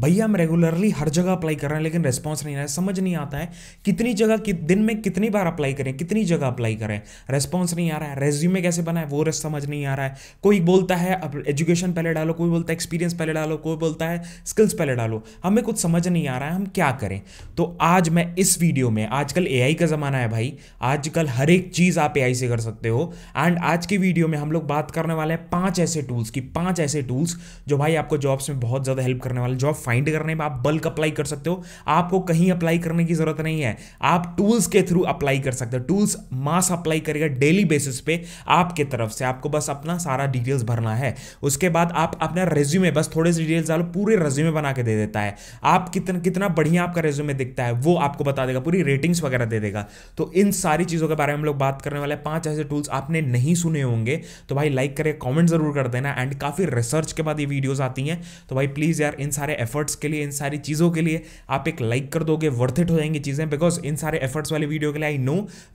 भैया हम रेगुलरली हर जगह अप्लाई कर रहे हैं लेकिन रेस्पॉन्स नहीं आ रहा है समझ नहीं आता है कितनी जगह कि, दिन में कितनी बार अप्लाई करें कितनी जगह अप्लाई करें रेस्पॉन्स नहीं आ रहा है रेज्यूमे कैसे बनाए वो रेस समझ नहीं आ रहा है कोई बोलता है अब एजुकेशन पहले डालो कोई बोलता है एक्सपीरियंस पहले डालो कोई बोलता है स्किल्स पहले डालो हमें कुछ समझ नहीं आ रहा है हम क्या करें तो आज मैं इस वीडियो में आजकल ए का ज़माना है भाई आजकल हर एक चीज़ आप ए से कर सकते हो एंड आज की वीडियो में हम लोग बात करने वाले हैं पाँच ऐसे टूल्स की पाँच ऐसे टूल्स जो भाई आपको जॉब्स में बहुत ज़्यादा हेल्प करने वाले जॉब फाइंड करने में आप बल्क अप्लाई कर सकते हो आपको कहीं अप्लाई करने की जरूरत नहीं है आप टूल्स के थ्रू अप्लाई कर सकते हो टूल्स मास अप्लाई करेगा डेली बेसिस पे आपके तरफ से आपको बस अपना सारा डिटेल्स भरना है उसके बाद आप अपना रेज्यूमे बस थोड़े से डिटेल्स डालो पूरे रेज्यूमे बना के दे देता है आप कितना कितना बढ़िया आपका रेज्यूमे दिखता है वो आपको बता देगा पूरी रेटिंग्स वगैरह दे देगा तो इन सारी चीज़ों के बारे में हम लोग बात करने वाले पांच ऐसे टूल्स आपने नहीं सुने होंगे तो भाई लाइक करें कमेंट जरूर कर देना एंड काफ़ी रिसर्च के बाद ये वीडियोज़ आती हैं तो भाई प्लीज़ यार इन सारे एफ एफर्ट्स के लिए इन सारी चीज़ों के लिए आप एक लाइक कर दोगे वर्थ इट हो जाएंगी चीज़ें बिकॉज इन सारे एफर्ट्स वाले वीडियो के लिए आई नो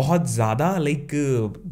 बहुत ज़्यादा लाइक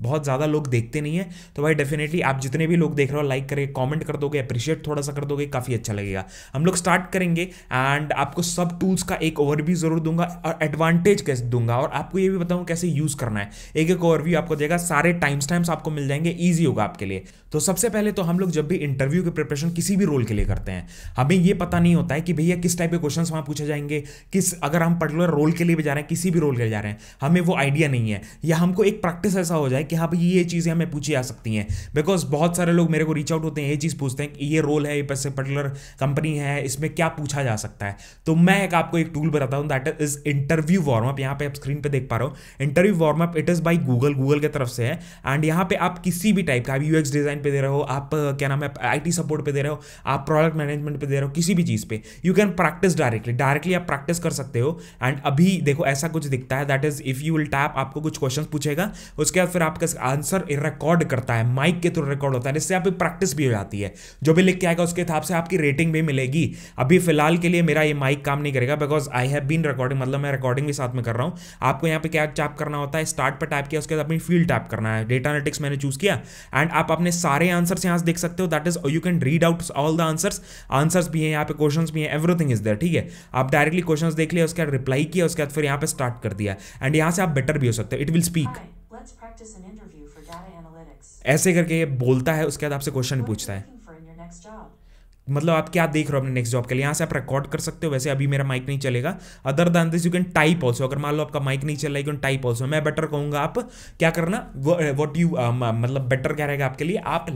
बहुत ज़्यादा लोग देखते नहीं है तो भाई डेफिनेटली आप जितने भी लोग देख रहे हो लाइक करके कॉमेंट कर दोगे अप्रिशिएट थोड़ा सा कर दोगे काफ़ी अच्छा लगेगा हम लोग स्टार्ट करेंगे एंड आपको सब टूल्स का एक ओवरव्यू जरूर दूंगा और एडवांटेज कैसे दूंगा और आपको ये भी बताऊँ कैसे यूज़ करना है एक एक ओवरव्यू आपको देगा सारे टाइम्स टाइम्स आपको मिल जाएंगे ईजी होगा आपके लिए तो सबसे पहले तो हम लोग जब भी इंटरव्यू की प्रिपरेशन किसी भी रोल के लिए करते हैं हमें ये पता नहीं होता होता है कि भैया किस टाइप के क्वेश्चन वहाँ पूछे जाएंगे किस अगर हम पर्टिकुलर रोल के लिए भी जा रहे हैं किसी भी रोल के लिए जा रहे हैं हमें वो आइडिया नहीं है या हमको एक प्रैक्टिस ऐसा हो जाए कि हाँ भाई ये चीज़ें हमें पूछी जा सकती हैं बिकॉज बहुत सारे लोग मेरे को रीच आउट होते हैं ये चीज़ पूछते हैं कि ये रोल है ये पर्टिकुलर कंपनी है इसमें क्या पूछा जा सकता है तो मैं एक आपको एक टूल बताता हूँ दैट इज इंटरव्यू अप यहाँ पे आप स्क्रीन पर देख पा रहे हो interview up it is by Google Google की तरफ से है एंड यहाँ पे आप किसी भी टाइप का आप यूएक्स डिज़ाइन पे दे रहे हो आप क्या नाम है आई सपोर्ट पे दे रहे हो आप प्रोडक्ट मैनेजमेंट पे दे रहे हो किसी भी चीज़ पे directly you can practice directly directly आप प्रैक्टिस कर सकते हो एंड अभी देखो ऐसा कुछ दिखता है that is if you will tap आपको कुछ क्वेश्चन पूछेगा उसके बाद फिर आपका आंसर रिकॉर्ड करता है माइक के थ्रू रिकॉर्ड होता है जिससे आपकी प्रैक्टिस भी हो जाती है जो भी लिख के आएगा उसके हिसाब से आपकी रेटिंग भी मिलेगी अभी फिलहाल के लिए मेरा ये माइक काम नहीं करेगा because I have been recording मतलब मैं रिकॉर्डिंग भी साथ में कर रहा हूँ आपको यहाँ पे क्या टैप करना होता है स्टार्ट पर टैप किया उसके बाद अपनी फील्ड टैप करना है डेटा एनालिटिक्स मैंने चूज किया एंड आप अपने सारे आंसर्स यहाँ से देख सकते हो that is you can read out all the answers answers भी हैं यहाँ पे क्वेश्चन भी हैं एवरीथिंग इज देयर ठीक है आप डायरेक्टली क्वेश्चन देख लिया उसके बाद रिप्लाई किया उसके बाद फिर यहाँ पे स्टार्ट कर दिया एंड यहाँ से आप बेटर भी हो सकते हो इट विल स्पीक ऐसे करके ये बोलता है उसके बाद आपसे क्वेश्चन पूछता है मतलब आप क्या देख रहे हो अपने नेक्स्ट जॉब के लिए यहाँ से आप रिकॉर्ड कर सकते हो वैसे अभी मेरा माइक नहीं चलेगा other than this you can type also अगर मान लो आपका माइक नहीं चल रहा है यू कैन टाइप ऑल्सो मैं बेटर कहूँगा आप क्या करना वॉट यू uh, मतलब बेटर क्या रहेगा आपके लिए आप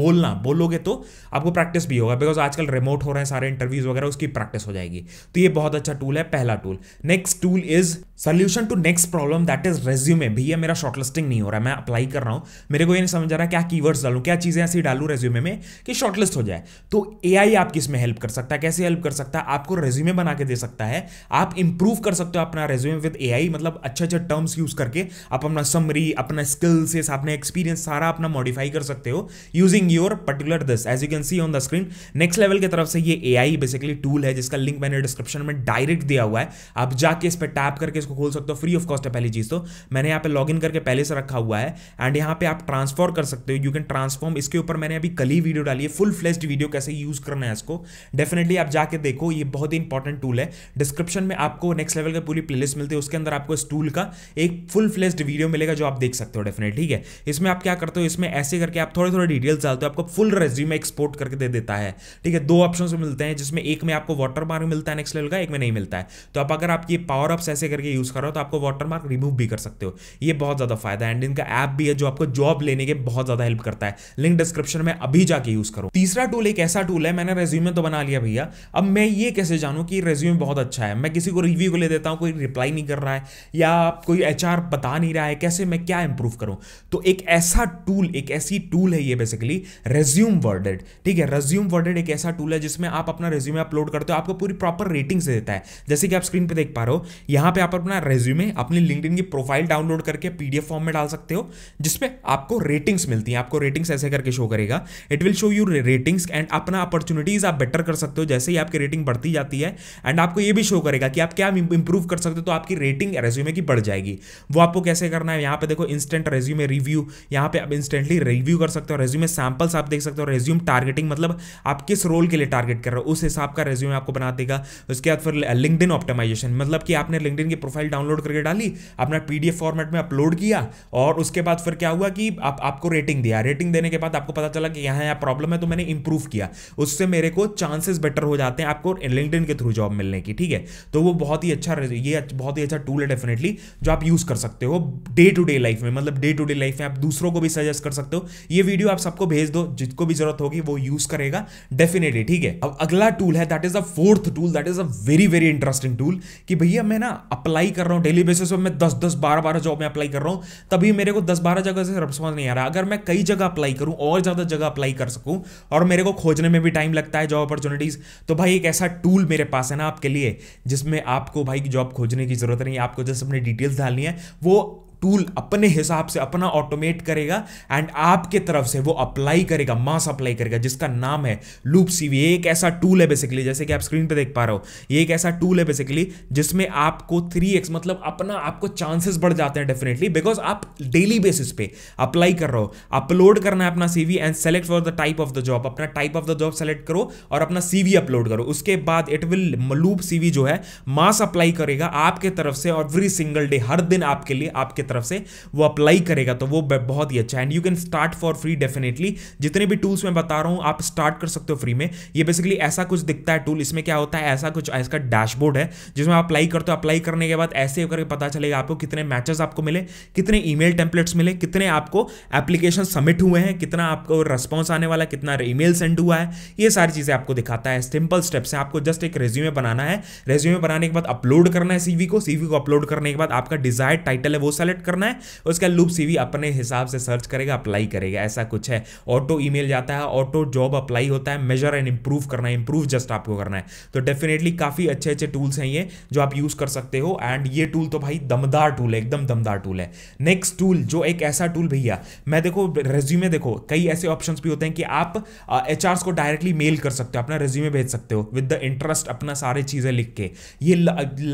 बोलना बोलोगे तो आपको प्रैक्टिस भी होगा बिकॉज आजकल रिमोट हो रहे हैं सारे इंटरव्यूज वगैरह उसकी प्रैक्टिस हो जाएगी तो ये बहुत अच्छा टूल है पहला tool next tool is solution to next problem that is resume भैया मेरा शॉर्टलिस्टिंग नहीं हो रहा है मैं अप्लाई कर रहा हूँ मेरे को ये नहीं समझ आ रहा क्या कीवर्ड्स डालू क्या चीज़ें ऐसी डालू रेज्यूमे में कि शॉर्टलिस्ट हो जाए तो एआई आप किस में हेल्प कर सकता है कैसे हेल्प कर सकता है आपको रेज्यूमे बना के दे सकता है आप इंप्रूव कर सकते हो अपना रेज्यूमे विद एआई मतलब अच्छे अच्छे टर्म्स यूज करके आप अपना समरी अपना स्किल्स अपना एक्सपीरियंस सारा अपना मॉडिफाई कर सकते हो using your particular this as you can see on the screen next level की तरफ से ये आई बेसिकली टूल है जिसका लिंक मैंने डिस्क्रिप्शन में डायरेक्ट दिया हुआ है आप जाके इस पर टैप करके इसको खोल सकते हो फ्री ऑफ कॉस्ट है पहली चीज तो मैंने यहाँ पे लॉग इन करके पहले से रखा हुआ है एंड यहाँ पे आप ट्रांसफॉर कर सकते हो यू कैन ट्रांसफॉर्म इसके ऊपर मैंने अभी कल ही वीडियो डाली है फुल फ्लेस्ड वीडियो कैसे यूज यूज़ करना है इसको डेफिनेटली आप जाके देखो ये बहुत ही इंपॉर्टेंट टूल है डिस्क्रिप्शन में आपको नेक्स्ट लेवल का पूरी प्लेलिस्ट मिलती है उसके अंदर आपको इस टूल का एक फुल फ्लेस्ड वीडियो मिलेगा जो आप देख सकते हो डेफिनेट ठीक है इसमें आप क्या करते हो इसमें ऐसे करके आप थोड़े थोड़े डिटेल्स डालते हो आपको फुल रेज्यूम एक्सपोर्ट करके दे देता है ठीक है दो ऑप्शन मिलते हैं जिसमें एक में आपको वाटर मार्क मिलता है नेक्स्ट लेवल का एक में नहीं मिलता है तो आप अगर आप ये पावर अप्स ऐसे करके यूज़ करो तो आपको वाटर मार्क रिमूव भी कर सकते हो ये बहुत ज़्यादा फायदा है एंड इनका ऐप भी है जो आपको जॉब लेने के बहुत ज़्यादा हेल्प करता है लिंक डिस्क्रिप्शन में अभी जाके यूज़ करो तीसरा टूल एक ऐसा टूल स्कूल है मैंने रेज्यूमे तो बना लिया भैया अब मैं ये कैसे जानूँ कि रेज्यूमे बहुत अच्छा है मैं किसी को रिव्यू को ले देता हूँ कोई रिप्लाई नहीं कर रहा है या कोई एच बता नहीं रहा है कैसे मैं क्या इंप्रूव करूँ तो एक ऐसा टूल एक ऐसी टूल है ये बेसिकली रेज्यूम वर्डेड ठीक है रेज्यूम वर्डेड एक ऐसा टूल है जिसमें आप अपना रेज्यूमे अपलोड करते हो आपको पूरी प्रॉपर रेटिंग से देता है जैसे कि आप स्क्रीन पर देख पा रहे हो यहाँ पर आप अपना रेज्यूमे अपनी लिंकड की प्रोफाइल डाउनलोड करके पीडीएफ फॉर्म में डाल सकते हो जिसमें आपको रेटिंग्स मिलती हैं आपको रेटिंग्स ऐसे करके शो करेगा it will show you ratings and अपना हाँ अपॉर्चुनिटीज़ आप बेटर कर सकते हो जैसे ही आपकी रेटिंग बढ़ती जाती है एंड आपको ये भी शो करेगा कि आप क्या इंप्रूव कर सकते हो तो आपकी रेटिंग रेज्यूमे की बढ़ जाएगी वो आपको कैसे करना है यहाँ पे देखो इंस्टेंट रेज्यूमे रिव्यू यहाँ पे आप इंस्टेंटली रिव्यू कर सकते हो रेज्यूमे सैंपल्स आप देख सकते हो रेज्यूम टारगेटिंग मतलब आप किस रोल के लिए टारगेट कर रहे हो उस हिसाब का रेज्यूमे आपको बना देगा उसके बाद फिर इन ऑप्टिमाइजेशन मतलब कि आपने लिंकड की प्रोफाइल डाउनलोड करके डाली अपना पीडीएफ फॉर्मेट में अपलोड किया और उसके बाद फिर क्या हुआ कि आप, आपको रेटिंग दिया रेटिंग देने के बाद आपको पता चला कि यहाँ यहाँ प्रॉब्लम है तो मैंने इंप्रूव किया उससे मेरे को चांसेस बेटर हो जाते हैं आपको लिंकडिन के थ्रू जॉब मिलने की ठीक है तो वो बहुत ही अच्छा ये बहुत ही अच्छा टूल है डेफिनेटली जो आप यूज़ कर सकते हो डे टू डे लाइफ में मतलब डे टू डे लाइफ में आप दूसरों को भी सजेस्ट कर सकते हो ये वीडियो आप सबको भेज दो जिसको भी जरूरत होगी वो यूज़ करेगा डेफिनेटली ठीक है अब अगला टूल है that is a fourth tool that is a very very interesting tool कि भैया मैं ना अप्लाई कर रहा हूँ डेली बेसिस पर मैं दस दस बारह बारह जॉब में अप्लाई कर रहा हूँ तभी मेरे को दस बारह जगह से रिस्पॉन्स नहीं आ रहा अगर मैं कई जगह अप्लाई करूँ और ज़्यादा जगह अप्लाई कर सकूँ और मेरे को खोजने में में भी टाइम लगता है जॉब अपॉर्चुनिटीज़ तो भाई एक ऐसा टूल मेरे पास है ना आपके लिए जिसमें आपको भाई जॉब खोजने की ज़रूरत नहीं आपको जस्ट अपनी डिटेल्स डालनी है वो टूल अपने हिसाब से अपना ऑटोमेट करेगा एंड आपके तरफ से वो अप्लाई करेगा मास अप्लाई करेगा जिसका नाम है लूप सीवी एक ऐसा टूल है बेसिकली जैसे कि आप स्क्रीन पे देख पा रहे हो ये एक ऐसा टूल है बेसिकली जिसमें आपको थ्री एक्स मतलब अपना आपको चांसेस बढ़ जाते हैं डेफिनेटली बिकॉज आप डेली बेसिस पे अप्लाई कर रहे हो अपलोड करना है अपना CV and select for the type of the job अपना type of the job select करो और अपना सीवी अपलोड करो उसके बाद इट विल लूप सीवी जो है मास अप्लाई करेगा आपके तरफ से और एवरी सिंगल डे हर दिन आपके लिए आपके तरफ से वो अप्लाई करेगा तो वो बहुत ही अच्छा and you can start for free definitely जितने भी टूल्स मैं बता रहा हूँ आप स्टार्ट कर सकते हो फ्री में ये बेसिकली ऐसा कुछ दिखता है टूल इसमें क्या होता है ऐसा कुछ इसका डैशबोर्ड है जिसमें आप अप्लाई करते हो अप्लाई करने के बाद ऐसे करके पता चलेगा आपको कितने मैचेस आपको मिले कितने ईमेल टेम्पलेट्स मिले कितने आपको एप्लीकेशन सबमिट हुए हैं कितना आपको रिस्पॉन्स आने वाला कितना ईमेल सेंड हुआ है ये सारी चीज़ें आपको दिखाता है सिंपल स्टेप्स हैं आपको जस्ट एक रेज्यूमे बनाना है रेज्यूमे बनाने के बाद अपलोड करना है सीवी को सीवी को अपलोड करने के बाद आपका डिजायर टाइटल है वो सेलेक्ट सेलेक्ट करना है उसका लूप सीवी अपने हिसाब से सर्च करेगा अप्लाई करेगा ऐसा कुछ है ऑटो ईमेल जाता है ऑटो जॉब अप्लाई होता है मेजर एंड इंप्रूव करना है इंप्रूव जस्ट आपको करना है तो डेफिनेटली काफ़ी अच्छे अच्छे टूल्स हैं ये जो आप यूज़ कर सकते हो एंड ये टूल तो भाई दमदार टूल है एकदम दमदार टूल है नेक्स्ट टूल जो एक ऐसा टूल भैया मैं देखो रेज्यूमे देखो कई ऐसे ऑप्शन भी होते हैं कि आप एच uh, को डायरेक्टली मेल कर सकते हो अपना रेज्यूमे भेज सकते हो विद द इंटरेस्ट अपना सारे चीज़ें लिख के ये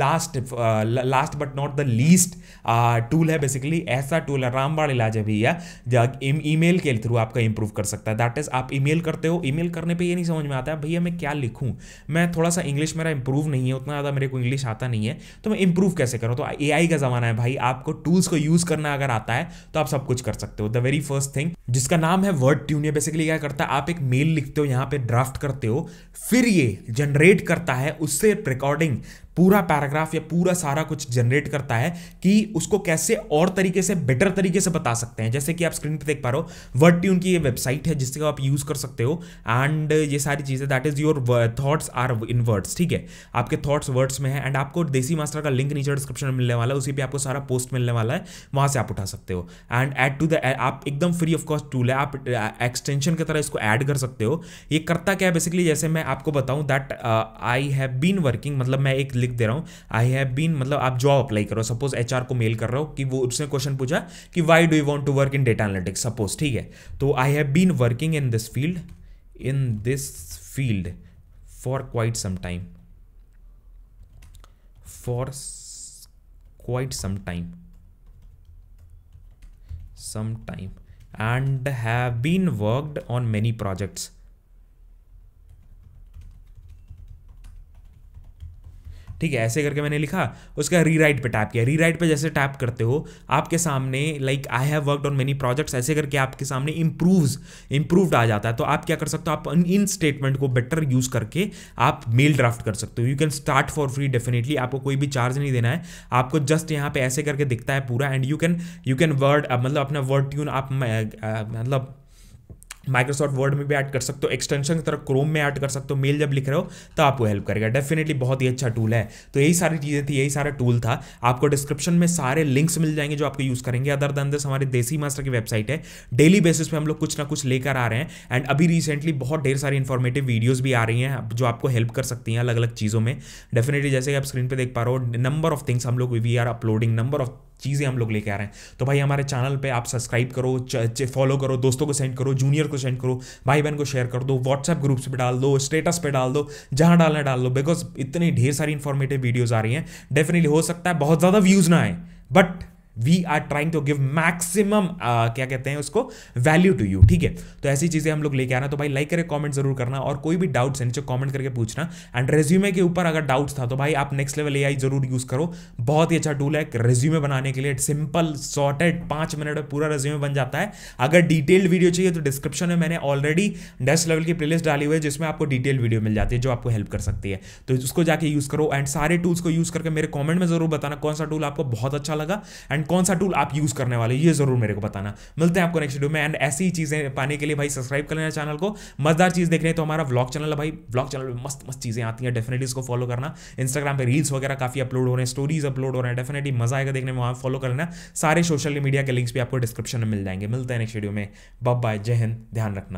last last but not the least tool है है बेसिकली ऐसा टूल है रामबाण इलाज है भैया ईमेल के थ्रू आपका इंप्रूव कर सकता है दैट इज आप ईमेल करते हो ईमेल करने पे ये नहीं समझ में आता है भैया मैं क्या लिखूं मैं थोड़ा सा इंग्लिश मेरा इंप्रूव नहीं है उतना ज़्यादा मेरे को इंग्लिश आता नहीं है तो मैं इंप्रूव कैसे करूँ तो ए का ज़माना है भाई आपको टूल्स को यूज़ करना अगर आता है तो आप सब कुछ कर सकते हो द वेरी फर्स्ट थिंग जिसका नाम है वर्ड ट्यूनियर बेसिकली क्या करता है आप एक मेल लिखते हो यहाँ पे ड्राफ्ट करते हो फिर ये जनरेट करता है उससे रिकॉर्डिंग पूरा पैराग्राफ या पूरा सारा कुछ जनरेट करता है कि उसको कैसे और तरीके से बेटर तरीके से बता सकते हैं जैसे कि आप स्क्रीन पर देख पा रहे हो वर्ड ट्यून की ये वेबसाइट है जिससे आप यूज़ कर सकते हो एंड ये सारी चीज़ें that is your thoughts are in words ठीक है आपके थॉट्स वर्ड्स में है एंड आपको देसी मास्टर का लिंक नीचे डिस्क्रिप्शन में मिलने वाला है उसी पर आपको सारा पोस्ट मिलने वाला है वहां से आप उठा सकते हो एंड एड टू द आप एकदम फ्री ऑफ कॉस्ट टूल है आप एक्सटेंशन uh, की तरह इसको ऐड कर सकते हो ये करता क्या है बेसिकली जैसे मैं आपको बताऊँ that I have been working मतलब मैं एक लिख दे रहा हूँ आई हैव बीन मतलब आप जॉब अप्लाई करो सपोज एच को मेल कर रहे हो कि वो उसने क्वेश्चन पूछा कि why do you want to work in data analytics suppose ठीक है तो I have been working in this field in this field for quite some time for quite some time some time and have been worked on many projects ठीक है ऐसे करके मैंने लिखा उसका रीराइट पे टैप किया रीराइट पे जैसे टैप करते हो आपके सामने like I have worked on many projects ऐसे करके आपके सामने इम्प्रूव्स इम्प्रूव्ड आ जाता है तो आप क्या कर सकते हो आप इन स्टेटमेंट को बेटर यूज करके आप मेल ड्राफ्ट कर सकते हो you can start for free definitely आपको कोई भी चार्ज नहीं देना है आपको जस्ट यहाँ पे ऐसे करके दिखता है पूरा and you can you can word मतलब अपना वर्ड ट्यून आप मतलब माइक्रोसॉफ्ट वर्ड में भी ऐड कर सकते हो एक्सटेंशन की तरह क्रोम में ऐड कर सकते हो मेल जब लिख रहे हो तो आपको हेल्प करेगा डेफिनेटली बहुत ही अच्छा टूल है तो यही सारी चीज़ें थी यही सारा टूल था आपको डिस्क्रिप्शन में सारे लिंक्स मिल जाएंगे जो आपको यूज़ करेंगे अदर दन दिस हमारे देसी मास्टर की वेबसाइट है डेली बेसिस पे हम लोग कुछ ना कुछ लेकर आ रहे हैं एंड अभी रिसेंटली बहुत ढेर सारी इन्फॉर्मेटिव वीडियोज़ भी आ रही हैं जो आपको हेल्प कर सकती हैं अलग अलग चीज़ों में डेफिनेटली जैसे कि आप स्क्रीन पर देख पा रहे हो नंबर ऑफ थिंग्स हम लोग we are uploading number of चीज़ें हम लोग लेके आ रहे हैं तो भाई हमारे चैनल पे आप सब्सक्राइब करो फॉलो करो दोस्तों को सेंड करो जूनियर को सेंड करो भाई बहन को शेयर कर दो व्हाट्सएप ग्रुप्स पे डाल दो स्टेटस पे डाल दो जहाँ डालना डाल दो बिकॉज इतनी ढेर सारी इन्फॉर्मेटिव वीडियोज़ आ रही हैं डेफिनेटली हो सकता है बहुत ज़्यादा व्यूज़ ना आए but we are trying to give maximum क्या कहते हैं उसको वैल्यू टू यू ठीक है तो ऐसी चीज़ें हम लोग लेके आना तो भाई लाइक करें कमेंट जरूर करना और कोई भी डाउट्स है नीचे कमेंट करके पूछना एंड रेज्यूमे के ऊपर अगर डाउट्स था तो भाई आप नेक्स्ट लेवल ए जरूर यूज़ करो बहुत ही अच्छा टूल है रेज्यूमे बनाने के लिए सिंपल सॉर्टेड पांच मिनट में पूरा रेज्यूमे बन जाता है अगर डिटेल्ड वीडियो चाहिए तो डिस्क्रिप्शन में मैंने ऑलरेडी नेक्स्ट लेवल की प्लेलिस्ट डाली हुई है जिसमें आपको डिटेल वीडियो मिल जाती है जो आपको हेल्प कर सकती है तो उसको जाके यूज़ करो एंड सारे टूल्स को यूज़ करके मेरे कॉमेंट में जरूर बताना कौन सा टूल आपको बहुत अच्छा लगा एंड एंड कौन सा टूल आप यूज़ करने वाले ये ज़रूर मेरे को बताना मिलते हैं आपको नेक्स्ट वीडियो में एंड ऐसी ही चीज़ें पाने के लिए भाई सब्सक्राइब कर लेना चैनल को मज़दार चीज़ देख रहे हैं तो हमारा ब्लॉग चैनल है भाई ब्लॉग चैनल में मस्त मस्त चीज़ें आती हैं डेफिनेटली इसको फॉलो करना इंस्टाग्राम पर रील्स वगैरह काफ़ी अपलोड हो रहे हैं स्टोरीज अपलोड हो रहे हैं डेफिनेटली मजा आएगा देखने में वहाँ फॉलो कर लेना सारे सोशल मीडिया के लिंक्स भी आपको डिस्क्रिप्शन में मिल जाएंगे मिलते हैं नेक्स्ट वीडियो में बब बाय जय हिंद ध्यान रखना